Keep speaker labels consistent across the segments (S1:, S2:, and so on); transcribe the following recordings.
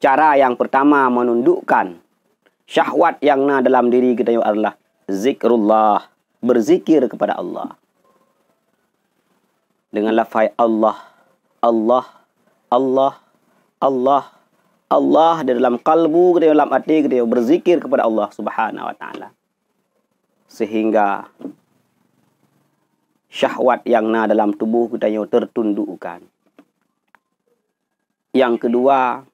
S1: cara yang pertama menundukkan syahwat yang na dalam diri kita adalah zikrullah, berzikir kepada Allah. Dengan lafaz Allah, Allah, Allah, Allah, Allah di dalam kalbu, di dalam hati kita berzikir kepada Allah Subhanahu wa taala. Sehingga syahwat yang na dalam tubuh kita yang tertundukkan. Yang kedua,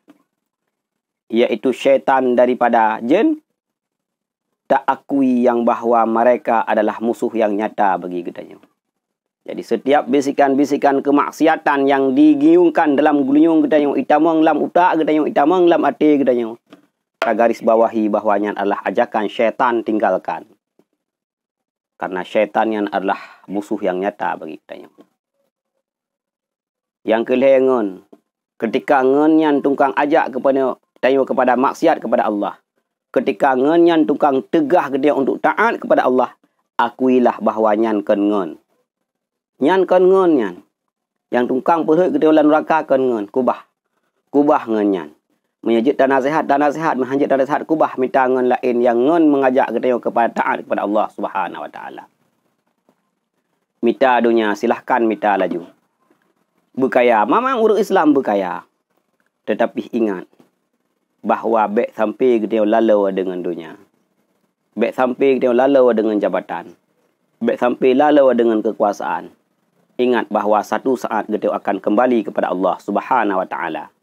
S1: iaitu syaitan daripada jin tak akui yang bahawa mereka adalah musuh yang nyata bagi kitanya. Jadi setiap bisikan-bisikan kemaksiatan yang digiungkan dalam gulung kita yang itamang dalam utak kita yang itamang dalam hati kita yang kita garis bawahi bahawanya adalah ajakan syaitan tinggalkan. Karena syaitan yang adalah musuh yang nyata bagi kita yang. Yang kelihatan, ketika ngen yang tungkang ajak kepada tayo kepada maksiat kepada Allah. Ketika ngenyan tukang tegah gede untuk taat kepada Allah, akuilah bahawa nyan ken ngen. Nyan ken ngen nyan. Yang tukang perut gede ulan neraka ken ngen. Kubah. Kubah ngen nyan. Menyajit dan nasihat, dan nasihat, menghajit dan nasihat, kubah minta ngen lain yang ngen mengajak gede kepada taat kepada Allah subhanahu wa ta'ala. Minta dunia, silahkan minta laju. Bukaya. Mama urut Islam Bukaya. Tetapi ingat, bahawa bek sampai dia lalu dengan dunia. Bek sampai dia lalu dengan jabatan. Bek sampai lalu dengan kekuasaan. Ingat bahawa satu saat kita akan kembali kepada Allah Subhanahu wa taala.